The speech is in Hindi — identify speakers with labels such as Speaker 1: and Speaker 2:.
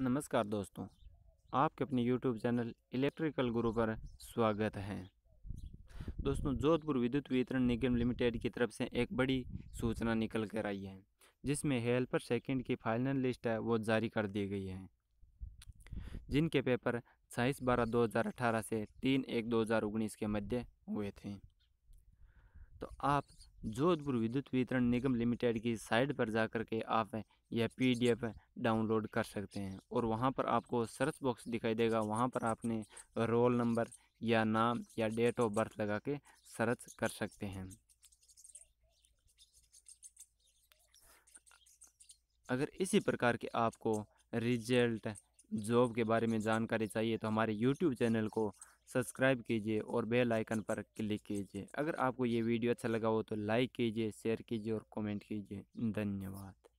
Speaker 1: नमस्कार दोस्तों आपके अपने YouTube चैनल इलेक्ट्रिकल गुरु पर स्वागत है दोस्तों जोधपुर विद्युत वितरण निगम लिमिटेड की तरफ से एक बड़ी सूचना निकल कर आई है जिसमें हेल्पर सेकंड की फाइनल लिस्ट है वो जारी कर दी गई है जिनके पेपर साइस बारह दो हज़ार अठारह से तीन एक दो हज़ार उन्नीस के मध्य हुए थे तो आप जोधपुर विद्युत वितरण निगम लिमिटेड की साइट पर जा कर के आप यह पीडीएफ डाउनलोड कर सकते हैं और वहाँ पर आपको सर्च बॉक्स दिखाई देगा वहाँ पर आपने रोल नंबर या नाम या डेट ऑफ बर्थ लगा के सर्च कर सकते हैं अगर इसी प्रकार के आपको रिजल्ट जॉब के बारे में जानकारी चाहिए तो हमारे यूट्यूब चैनल को सब्सक्राइब कीजिए और बेल आइकन पर क्लिक कीजिए अगर आपको ये वीडियो अच्छा लगा हो तो लाइक कीजिए शेयर कीजिए और कमेंट कीजिए धन्यवाद